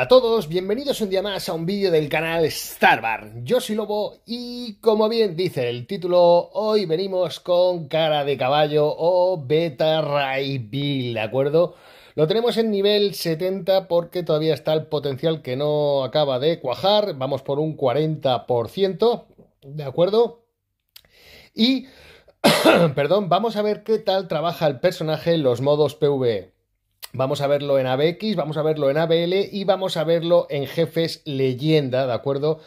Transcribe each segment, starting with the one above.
a todos, bienvenidos un día más a un vídeo del canal Starbar. Yo soy Lobo y como bien dice el título, hoy venimos con cara de caballo o Beta Ray Bill, ¿de acuerdo? Lo tenemos en nivel 70 porque todavía está el potencial que no acaba de cuajar, vamos por un 40%, ¿de acuerdo? Y, perdón, vamos a ver qué tal trabaja el personaje en los modos PvE. Vamos a verlo en ABX, vamos a verlo en ABL y vamos a verlo en Jefes Leyenda, ¿de acuerdo?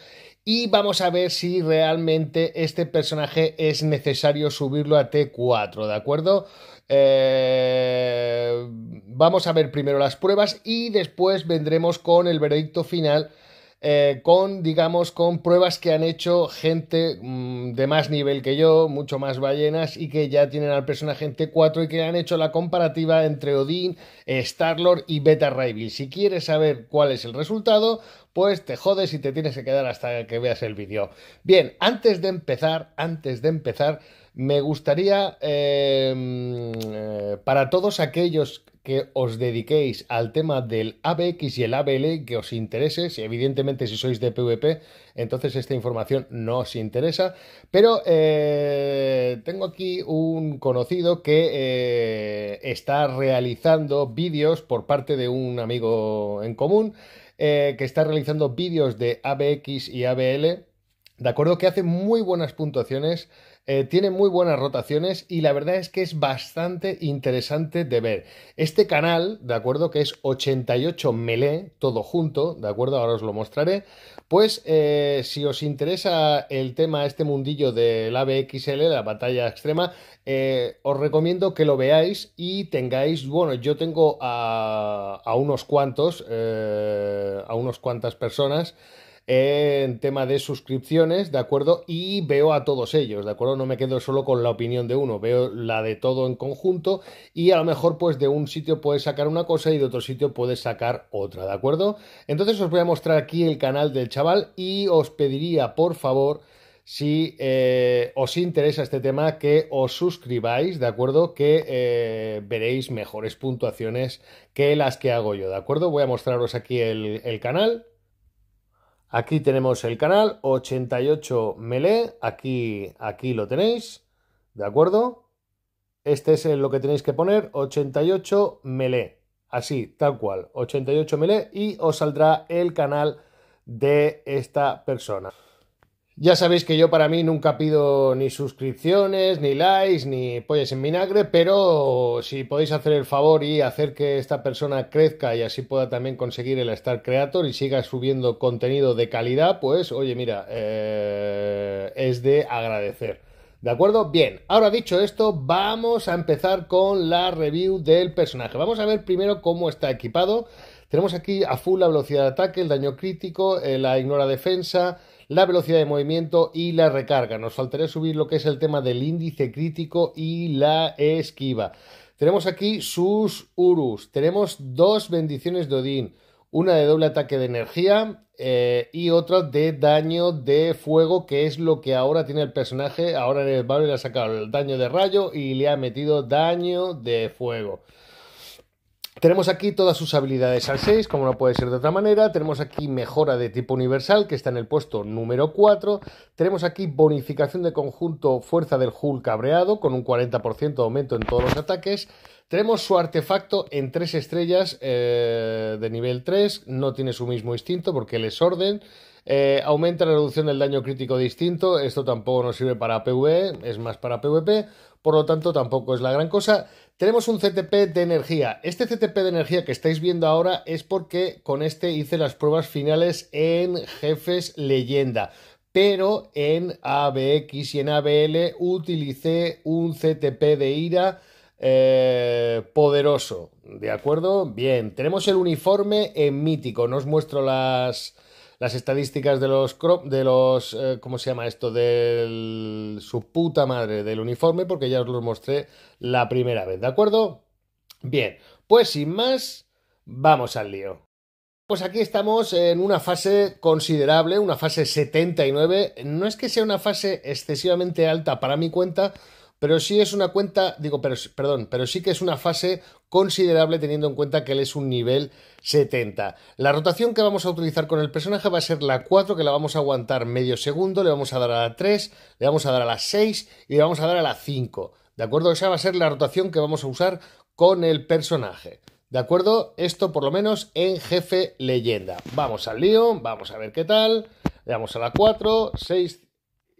Y vamos a ver si realmente este personaje es necesario subirlo a T4, ¿de acuerdo? Eh, vamos a ver primero las pruebas y después vendremos con el veredicto final eh, con, digamos, con pruebas que han hecho gente mm, de más nivel que yo, mucho más ballenas, y que ya tienen al personaje en T4 y que han hecho la comparativa entre Odín, eh, Starlord y Beta Rival Si quieres saber cuál es el resultado, pues te jodes y te tienes que quedar hasta que veas el vídeo. Bien, antes de empezar, antes de empezar, me gustaría, em, eh, para todos aquellos que os dediquéis al tema del ABX y el ABL que os interese, si evidentemente si sois de PvP, entonces esta información no os interesa, pero eh, tengo aquí un conocido que eh, está realizando vídeos por parte de un amigo en común, que está realizando vídeos de ABX y ABL ¿De acuerdo? Que hace muy buenas puntuaciones, eh, tiene muy buenas rotaciones y la verdad es que es bastante interesante de ver. Este canal, ¿de acuerdo? Que es 88 Melee, todo junto, ¿de acuerdo? Ahora os lo mostraré. Pues eh, si os interesa el tema, este mundillo del ABXL, la batalla extrema, eh, os recomiendo que lo veáis y tengáis, bueno, yo tengo a, a unos cuantos, a unos cuantas personas en tema de suscripciones, ¿de acuerdo? Y veo a todos ellos, ¿de acuerdo? No me quedo solo con la opinión de uno, veo la de todo en conjunto y a lo mejor pues de un sitio puedes sacar una cosa y de otro sitio puedes sacar otra, ¿de acuerdo? Entonces os voy a mostrar aquí el canal del chaval y os pediría por favor si eh, os interesa este tema, que os suscribáis, ¿de acuerdo? Que eh, veréis mejores puntuaciones que las que hago yo, ¿de acuerdo? Voy a mostraros aquí el canal. Aquí tenemos el canal 88 Melee, aquí, aquí lo tenéis, ¿de acuerdo? Este es lo que tenéis que poner, 88 Melee, así, tal cual, 88 Melee y os saldrá el canal de esta persona. Ya sabéis que yo para mí nunca pido ni suscripciones, ni likes, ni pollas en vinagre, pero si podéis hacer el favor y hacer que esta persona crezca y así pueda también conseguir el Star Creator y siga subiendo contenido de calidad, pues oye, mira, eh, es de agradecer. ¿De acuerdo? Bien, ahora dicho esto, vamos a empezar con la review del personaje. Vamos a ver primero cómo está equipado. Tenemos aquí a full la velocidad de ataque, el daño crítico, eh, la ignora defensa, la velocidad de movimiento y la recarga. Nos faltaría subir lo que es el tema del índice crítico y la esquiva. Tenemos aquí sus Urus, tenemos dos bendiciones de Odín, una de doble ataque de energía eh, y otra de daño de fuego, que es lo que ahora tiene el personaje. Ahora en el barrio le ha sacado el daño de rayo y le ha metido daño de fuego. Tenemos aquí todas sus habilidades al 6, como no puede ser de otra manera. Tenemos aquí mejora de tipo universal, que está en el puesto número 4. Tenemos aquí bonificación de conjunto fuerza del Hulk cabreado, con un 40% de aumento en todos los ataques. Tenemos su artefacto en 3 estrellas eh, de nivel 3. No tiene su mismo instinto porque él es orden. Eh, aumenta la reducción del daño crítico distinto. Esto tampoco nos sirve para PvE, es más para PvP por lo tanto tampoco es la gran cosa. Tenemos un CTP de energía. Este CTP de energía que estáis viendo ahora es porque con este hice las pruebas finales en jefes leyenda pero en ABX y en ABL utilicé un CTP de ira eh, poderoso. ¿De acuerdo? Bien, tenemos el uniforme en mítico. No os muestro las, las estadísticas de los, de los eh, ¿cómo se llama esto? Del, su puta madre del uniforme, porque ya os los mostré la primera vez, ¿de acuerdo? Bien, pues sin más, vamos al lío. Pues aquí estamos en una fase considerable, una fase 79. No es que sea una fase excesivamente alta para mi cuenta, pero sí es una cuenta, digo, pero, perdón, pero sí que es una fase considerable teniendo en cuenta que él es un nivel 70. La rotación que vamos a utilizar con el personaje va a ser la 4, que la vamos a aguantar medio segundo, le vamos a dar a la 3, le vamos a dar a la 6 y le vamos a dar a la 5. ¿De acuerdo? Esa va a ser la rotación que vamos a usar con el personaje. ¿De acuerdo? Esto por lo menos en jefe leyenda. Vamos al lío, vamos a ver qué tal. Le damos a la 4, 6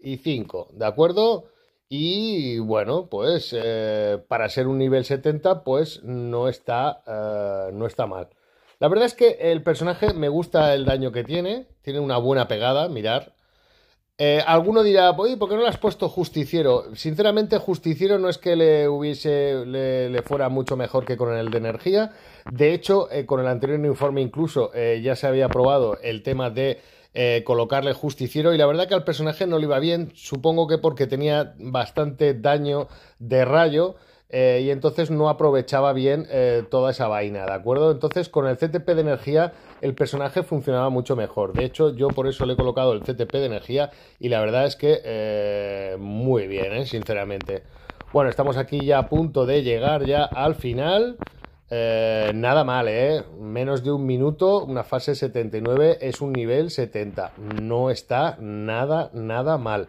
y 5. ¿De acuerdo? Y bueno, pues eh, para ser un nivel 70, pues no está, eh, no está mal. La verdad es que el personaje me gusta el daño que tiene, tiene una buena pegada, mirar. Eh, alguno dirá, oye, ¿por qué no le has puesto justiciero? Sinceramente, justiciero no es que le hubiese, le, le fuera mucho mejor que con el de energía. De hecho, con el anterior informe incluso ya se había probado el tema de eh, colocarle justiciero y la verdad que al personaje no le iba bien, supongo que porque tenía bastante daño de rayo. Eh, y entonces no aprovechaba bien eh, toda esa vaina, ¿de acuerdo? Entonces con el CTP de energía el personaje funcionaba mucho mejor. De hecho, yo por eso le he colocado el CTP de energía y la verdad es que muy bien, sinceramente. Bueno, estamos aquí ya a punto de llegar ya al final. Eh, nada mal, ¿eh? Menos de un minuto, una fase 79 es un nivel 70. No está nada, nada mal.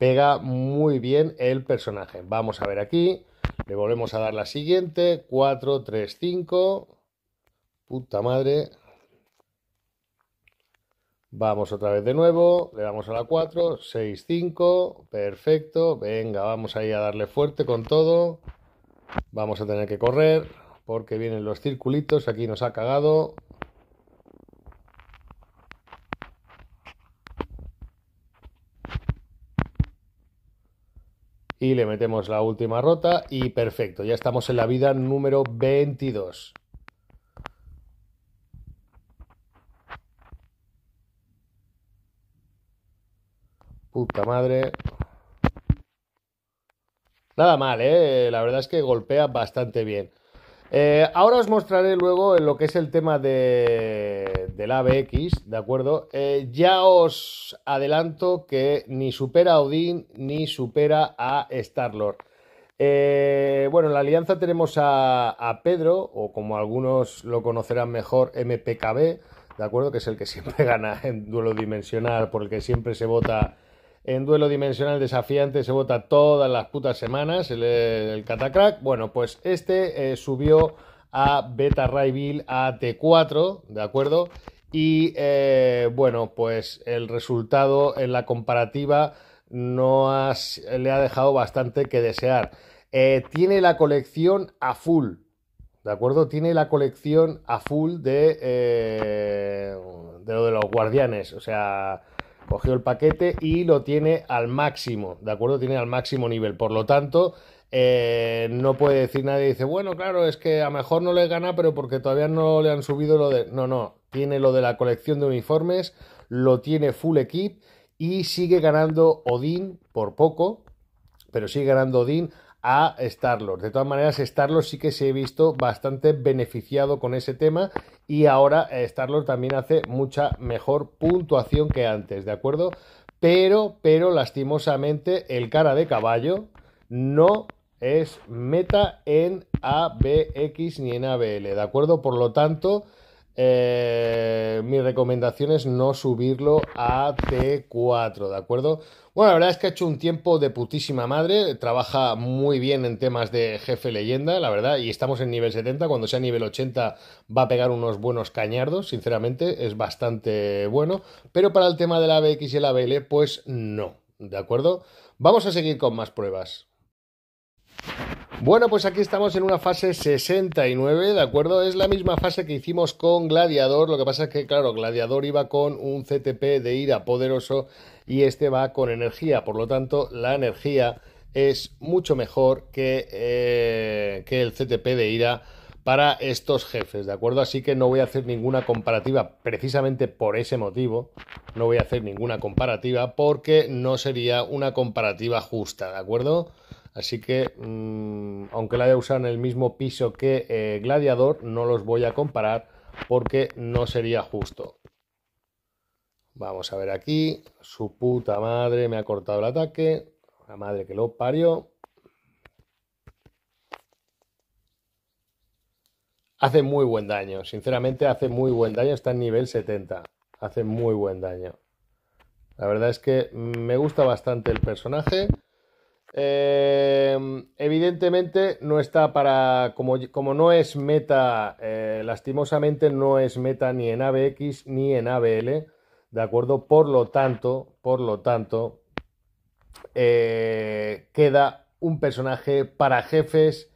Pega muy bien el personaje. Vamos a ver aquí. Le volvemos a dar la siguiente. 4, 3, 5. Puta madre. Vamos otra vez de nuevo. Le damos a la 4. 6, 5. Perfecto. Venga, vamos ahí a darle fuerte con todo. Vamos a tener que correr porque vienen los circulitos, aquí nos ha cagado. Y le metemos la última rota y perfecto, ya estamos en la vida número 22. Puta madre. Nada mal, ¿eh? La verdad es que golpea bastante bien. Eh, ahora os mostraré luego lo que es el tema de, del ABX, ¿de acuerdo? Eh, ya os adelanto que ni supera a Odin ni supera a Starlord. Eh, bueno, en la alianza tenemos a, Pedro, o como algunos lo conocerán mejor, MPKB, ¿de acuerdo? Que es el que siempre gana en duelo dimensional, por el que siempre se vota en duelo dimensional desafiante se vota todas las putas semanas el, Catacrack. Bueno, pues este eh, subió a Beta Ray Bill a T4, ¿de acuerdo? Y eh, bueno, pues el resultado en la comparativa no le ha dejado bastante que desear. Eh, tiene la colección a full, ¿de acuerdo? Tiene la colección a full de, de lo de los guardianes, o sea, cogió el paquete y lo tiene al máximo, ¿de acuerdo? Tiene al máximo nivel. Por lo tanto, eh, no puede decir nadie, dice, bueno, claro, es que a lo mejor no le gana, pero porque todavía no le han subido lo de... No, no, tiene lo de la colección de uniformes, lo tiene full equip y sigue ganando Odín por poco, pero sigue ganando Odín a Starlord. De todas maneras, Starlord sí que se ha visto bastante beneficiado con ese tema y ahora eh, Starlord también hace mucha mejor puntuación que antes, ¿de acuerdo? Pero, pero lastimosamente, el cara de caballo no es meta en ABX ni en ABL, ¿de acuerdo? Por lo tanto, eh, mi recomendación es no subirlo a T4, ¿de acuerdo? Bueno, la verdad es que ha hecho un tiempo de putísima madre, trabaja muy bien en temas de jefe leyenda, la verdad, y estamos en nivel 70, cuando sea nivel 80 va a pegar unos buenos cañardos, sinceramente, es bastante bueno, pero para el tema de la BX y la BL, pues no, ¿de acuerdo? Vamos a seguir con más pruebas. Bueno, pues aquí estamos en una fase 69, ¿de acuerdo? Es la misma fase que hicimos con Gladiador, lo que pasa es que, claro, Gladiador iba con un CTP de ira poderoso y este va con energía, por lo tanto, la energía es mucho mejor que, eh, que el CTP de ira para estos jefes, ¿de acuerdo? Así que no voy a hacer ninguna comparativa precisamente por ese motivo, no voy a hacer ninguna comparativa porque no sería una comparativa justa, ¿de acuerdo? Así que, mm, aunque la haya usado en el mismo piso que eh, Gladiador, no los voy a comparar porque no sería justo. Vamos a ver aquí. Su puta madre me ha cortado el ataque. La madre que lo parió. Hace muy buen daño. Sinceramente, hace muy buen daño. Está en nivel 70. Hace muy buen daño. La verdad es que mm, me gusta bastante el personaje. Em, evidentemente no está para, como, como no es meta, eh, lastimosamente no es meta ni en ABX ni en ABL, ¿de acuerdo? Por lo tanto, por lo tanto, eh, queda un personaje para jefes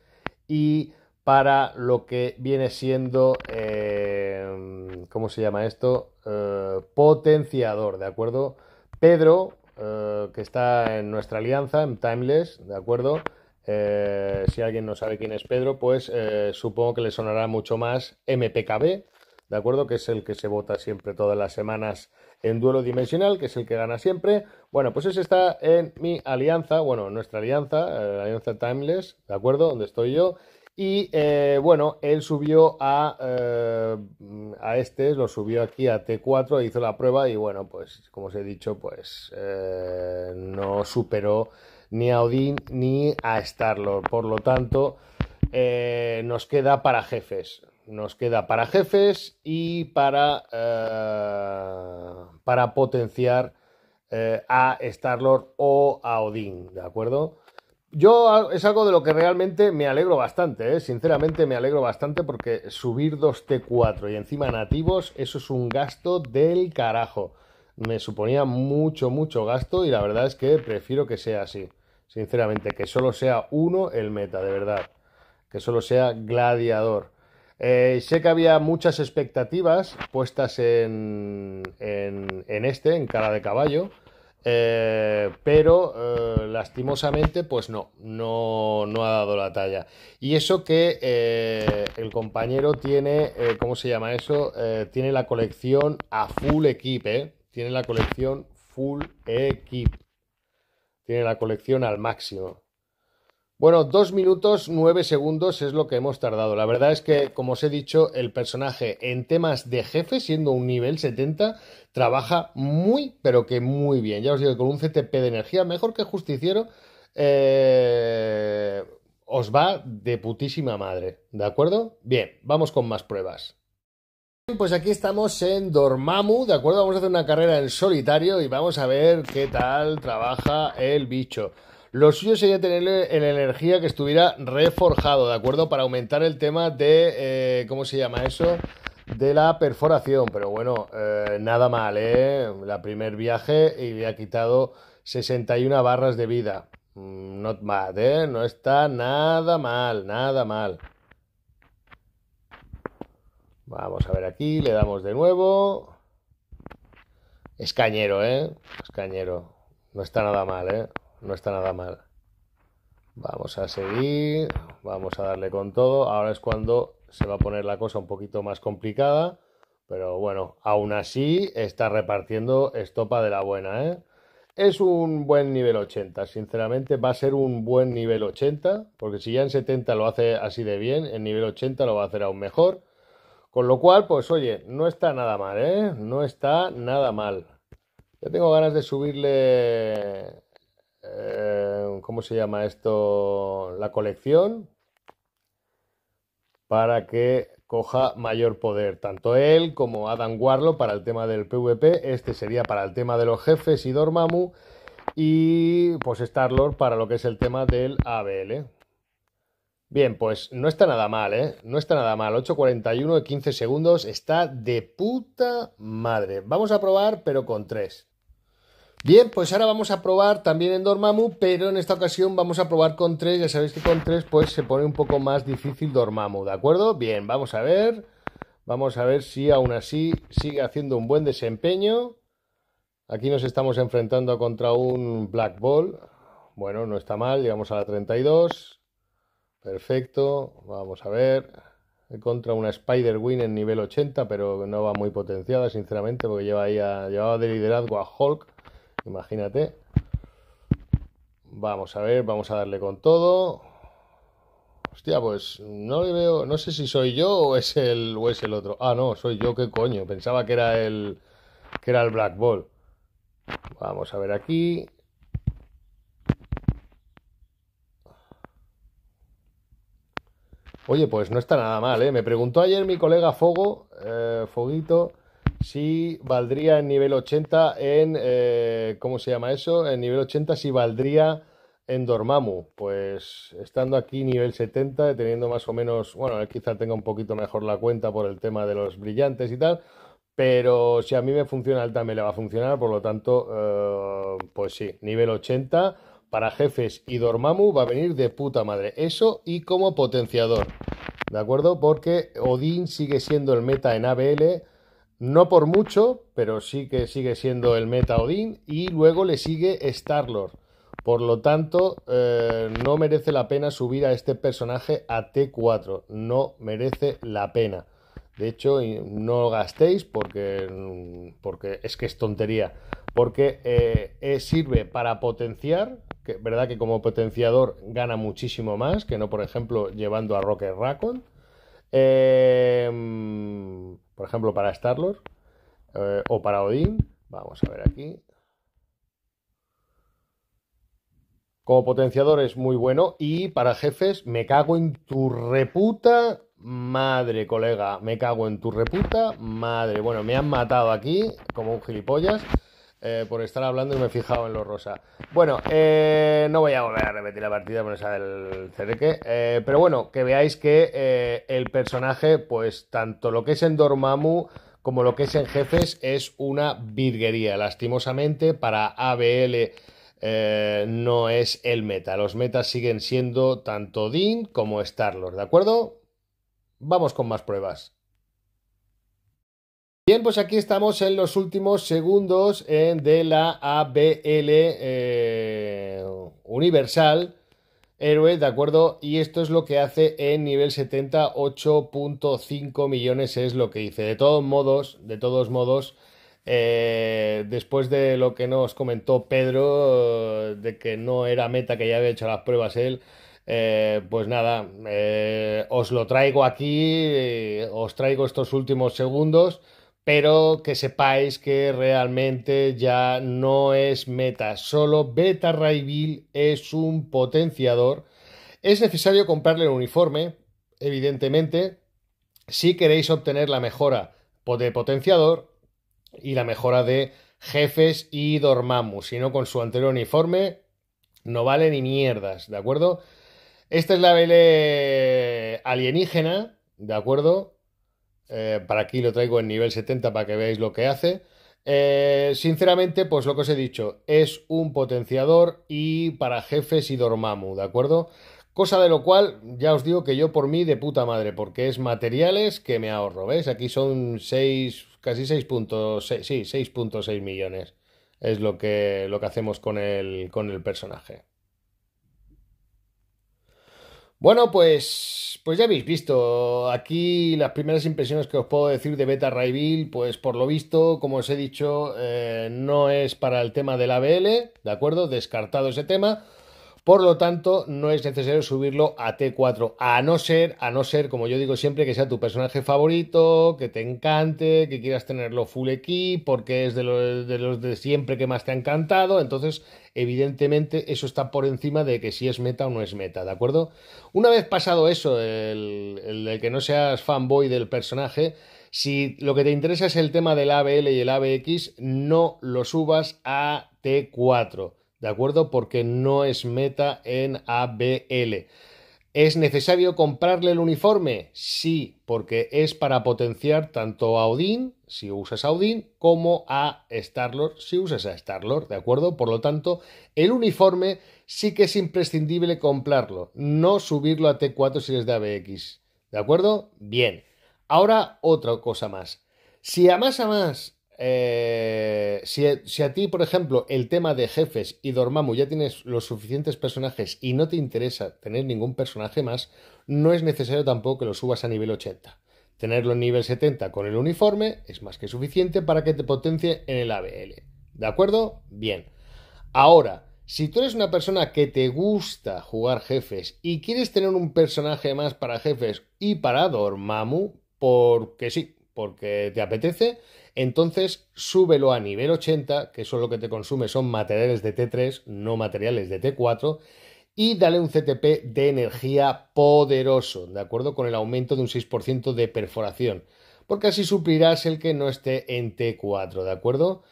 y para lo que viene siendo, em, ¿cómo se llama esto? Eh, potenciador, ¿de acuerdo? Pedro, eh, que está en nuestra alianza, en Timeless, ¿de acuerdo? Eh, si alguien no sabe quién es Pedro, pues eh, supongo que le sonará mucho más MPKB, ¿de acuerdo? Que es el que se vota siempre todas las semanas en duelo dimensional, que es el que gana siempre. Bueno, pues ese está en mi alianza, bueno, nuestra alianza, la alianza Timeless, ¿de acuerdo? Donde estoy yo. Y eh, bueno, él subió a, eh, a este, lo subió aquí a T4, hizo la prueba y bueno, pues como os he dicho, pues eh, no superó ni a Odín ni a Starlord. Por lo tanto, nos queda para jefes. Nos queda para jefes y para, para potenciar a Starlord o a Odín, ¿de acuerdo? yo ah, es algo de lo que realmente me alegro bastante, ¿eh? sinceramente me alegro bastante porque subir dos T4 y encima nativos, eso es un gasto del carajo. Me suponía mucho, mucho gasto y la verdad es que prefiero que sea así, sinceramente, que solo sea uno el meta, de verdad, que solo sea gladiador. Eh, sé que había muchas expectativas puestas en, en, en este, en cara de caballo. Eh, pero eh, lastimosamente, pues no, no, no, ha dado la talla. Y eso que eh, el compañero tiene, ¿cómo se llama eso? tiene la colección a full equip, ¿eh? Tiene la colección full equip. Tiene la colección al máximo. Bueno, dos minutos, nueve segundos es lo que hemos tardado. La verdad es que, como os he dicho, el personaje en temas de jefe, siendo un nivel 70, trabaja muy, pero que muy bien. Ya os digo, con un CTP de energía mejor que justiciero, eh, os va de putísima madre. ¿De acuerdo? Bien, vamos con más pruebas. Pues aquí estamos en Dormammu, ¿de acuerdo? Vamos a hacer una carrera en solitario y vamos a ver qué tal trabaja el bicho. Lo suyo sería tenerle en energía que estuviera reforjado, ¿de acuerdo? Para aumentar el tema de, eh, ¿cómo se llama eso? De la perforación, pero bueno, eh, nada mal, ¿eh? La primer viaje y le ha quitado 61 barras de vida. Mm, not bad, ¿eh? No está nada mal, nada mal. Vamos a ver aquí, le damos de nuevo. Es cañero, ¿eh? Es cañero. No está nada mal, ¿eh? no está nada mal. Vamos a seguir, vamos a darle con todo. Ahora es cuando se va a poner la cosa un poquito más complicada, pero bueno, aún así está repartiendo estopa de la buena, ¿eh? Es un buen nivel 80, sinceramente va a ser un buen nivel 80, porque si ya en 70 lo hace así de bien, en nivel 80 lo va a hacer aún mejor. Con lo cual, pues oye, no está nada mal, ¿eh? No está nada mal. Yo tengo ganas de subirle eh, ¿cómo se llama esto? La colección para que coja mayor poder, tanto él como Adam Warlock para el tema del PvP, este sería para el tema de los jefes y Dormammu y pues Starlord para lo que es el tema del ABL. Bien, pues no está nada mal, ¿eh? No está nada mal. 8.41 de 15 segundos está de puta madre. Vamos a probar, pero con 3. Bien, pues ahora vamos a probar también en Dormammu, pero en esta ocasión vamos a probar con 3. Ya sabéis que con 3 pues se pone un poco más difícil Dormammu, ¿de acuerdo? Bien, vamos a ver. Vamos a ver si aún así sigue haciendo un buen desempeño. Aquí nos estamos enfrentando contra un Black Ball. Bueno, no está mal, llegamos a la 32. Perfecto, vamos a ver. Contra una Spider-Win en nivel 80, pero no va muy potenciada, sinceramente, porque lleva ahí a, llevaba de liderazgo a Hulk Imagínate. Vamos a ver, vamos a darle con todo. Hostia, pues no le veo, no sé si soy yo o es el o es el otro. Ah, no, soy yo, qué coño. Pensaba que era el que era el Black Ball. Vamos a ver aquí. Oye, pues no está nada mal, ¿eh? Me preguntó ayer mi colega Fogo, eh, Foguito, si valdría en nivel eh, 80 en, ¿cómo se llama eso? En nivel 80 si valdría en Dormammu. Pues estando aquí nivel 70, teniendo más o menos, bueno, quizá tenga un poquito mejor la cuenta por el tema de los brillantes y tal, pero si a mí me funciona, él también le va a funcionar, por lo tanto, eh, pues sí, nivel 80 para jefes y Dormammu va a venir de puta madre. Eso y como potenciador. ¿De acuerdo? Porque Odín sigue siendo el meta en ABL no por mucho, pero sí que sigue siendo el meta Odin. Y luego le sigue Starlord. Por lo tanto, eh, no merece la pena subir a este personaje a T4. No merece la pena. De hecho, no lo gastéis porque, mm, porque es que es tontería. Porque eh, eh, sirve para potenciar, que, ¿verdad? Que como potenciador gana muchísimo más que no, por ejemplo, llevando a Rocket Raccoon. Eh, mm, por ejemplo, para Starlord eh, o para Odin. Vamos a ver aquí. Como potenciador es muy bueno. Y para jefes, me cago en tu reputa madre, colega. Me cago en tu reputa madre. Bueno, me han matado aquí como un gilipollas. Eh, por estar hablando y me he fijado en lo rosa. Bueno, eh, no voy a volver a repetir la partida con esa del Cereque, eh, pero bueno, que veáis que el personaje, pues tanto lo que es en Dormammu como lo que es en jefes, es una virguería. Lastimosamente, para ABL no es el meta. Los metas siguen siendo tanto Dean como Starlord, ¿de acuerdo? Vamos con más pruebas. Bien, pues aquí estamos en los últimos segundos de la ABL eh, Universal Héroe, ¿de acuerdo? Y esto es lo que hace en nivel 70, 8.5 millones es lo que hice. De todos modos, de todos modos, eh, después de lo que nos comentó Pedro, de que no era meta, que ya había hecho las pruebas él, eh, pues nada, os lo traigo aquí, os traigo estos últimos segundos pero que sepáis que realmente ya no es meta, solo Beta Rayville es un potenciador. Es necesario comprarle el uniforme, evidentemente, si queréis obtener la mejora de potenciador y la mejora de jefes y Dormammu, si no con su anterior uniforme no vale ni mierdas, ¿de acuerdo? Esta es la BLE alienígena, ¿de acuerdo? Eh, para aquí lo traigo en nivel 70 para que veáis lo que hace. Eh, sinceramente, pues lo que os he dicho, es un potenciador y para jefes y Dormammu, ¿de acuerdo? Cosa de lo cual, ya os digo que yo por mí de puta madre, porque es materiales que me ahorro, ¿veis? Aquí son seis, casi 6.6, sí, seis millones es lo que, lo que hacemos con el, con el personaje. Bueno, pues, pues ya habéis visto aquí las primeras impresiones que os puedo decir de Beta Ray pues por lo visto, como os he dicho, eh, no es para el tema del ABL, ¿de acuerdo? Descartado ese tema. Por lo tanto, no es necesario subirlo a T4, a no ser, a no ser, como yo digo siempre, que sea tu personaje favorito, que te encante, que quieras tenerlo full equip, porque es de los, de siempre que más te ha encantado. Entonces, evidentemente, eso está por encima de que si es meta o no es meta, ¿de acuerdo? Una vez pasado eso, el, el que no seas fanboy del personaje, si lo que te interesa es el tema del ABL y el ABX, no lo subas a T4. ¿de acuerdo? Porque no es meta en ABL. ¿Es necesario comprarle el uniforme? Sí, porque es para potenciar tanto a Odin, si usas a Odin, como a Starlord, si usas a Starlord, ¿de acuerdo? Por lo tanto, el uniforme sí que es imprescindible comprarlo, no subirlo a T4 si es de ABX, ¿de acuerdo? Bien. Ahora otra cosa más. Si a más a más eh, si, si, a ti, por ejemplo, el tema de jefes y Dormammu ya tienes los suficientes personajes y no te interesa tener ningún personaje más, no es necesario tampoco que lo subas a nivel 80. Tenerlo en nivel 70 con el uniforme es más que suficiente para que te potencie en el ABL. ¿De acuerdo? Bien. Ahora, si tú eres una persona que te gusta jugar jefes y quieres tener un personaje más para jefes y para Dormammu, porque sí, porque te apetece, entonces súbelo a nivel 80, que eso lo que te consume son materiales de T3, no materiales de T4, y dale un CTP de energía poderoso, ¿de acuerdo? Con el aumento de un 6% de perforación, porque así suplirás el que no esté en T4, ¿de acuerdo?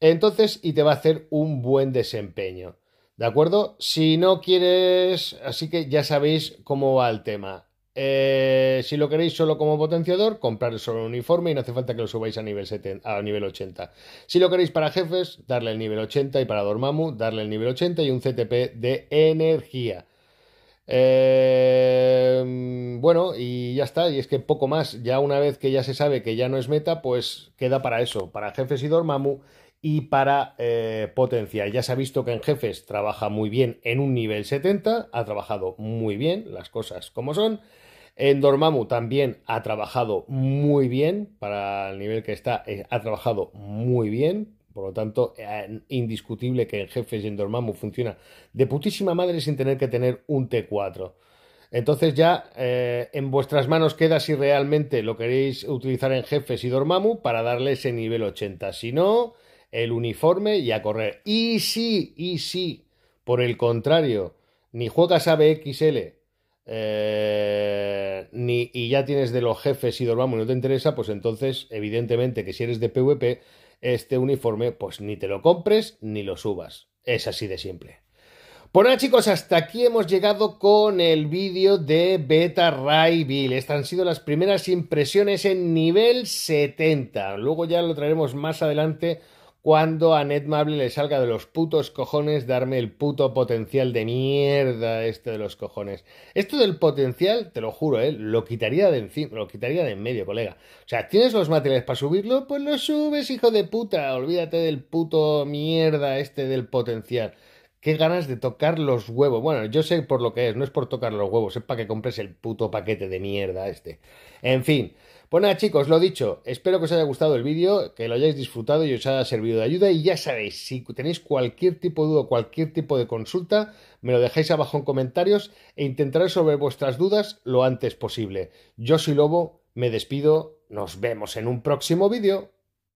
Entonces, y te va a hacer un buen desempeño. ¿De acuerdo? Si no quieres, así que ya sabéis cómo va el tema. Eh, si lo queréis solo como potenciador, comprar solo un uniforme y no hace falta que lo subáis a nivel, 70, a nivel 80. Si lo queréis para jefes, darle el nivel 80 y para Dormammu, darle el nivel 80 y un CTP de energía. Eh, bueno, y ya está, y es que poco más, ya una vez que ya se sabe que ya no es meta, pues queda para eso, para jefes y Dormammu y para eh, potencia Ya se ha visto que en jefes trabaja muy bien en un nivel 70, ha trabajado muy bien las cosas como son. En también ha trabajado muy bien, para el nivel que está, eh, ha trabajado muy bien. Por lo tanto, eh, indiscutible que en jefes y en funciona de putísima madre sin tener que tener un T4. Entonces ya eh, en vuestras manos queda si realmente lo queréis utilizar en jefes y Dormamu para darle ese nivel 80. Si no, el uniforme y a correr. Y sí, y si, por el contrario, ni juegas a BXL eh, ni, y ya tienes de los jefes y dormamos y no te interesa, pues entonces, evidentemente, que si eres de PvP, este uniforme, pues ni te lo compres ni lo subas. Es así de simple. Bueno chicos, hasta aquí hemos llegado con el vídeo de Beta Ray Bill. Estas han sido las primeras impresiones en nivel 70. Luego ya lo traeremos más adelante cuando a Ned Mable le salga de los putos cojones darme el puto potencial de mierda este de los cojones. Esto del potencial, te lo juro, ¿eh? lo quitaría de encima, lo quitaría de en medio, colega. O sea, ¿tienes los materiales para subirlo? Pues lo subes, hijo de puta. Olvídate del puto mierda este del potencial. Qué ganas de tocar los huevos. Bueno, yo sé por lo que es, no es por tocar los huevos, es para que compres el puto paquete de mierda este. En fin, bueno pues chicos, lo dicho, espero que os haya gustado el vídeo, que lo hayáis disfrutado y os haya servido de ayuda y ya sabéis, si tenéis cualquier tipo de duda, cualquier tipo de consulta, me lo dejáis abajo en comentarios e intentaré resolver vuestras dudas lo antes posible. Yo soy Lobo, me despido, nos vemos en un próximo vídeo.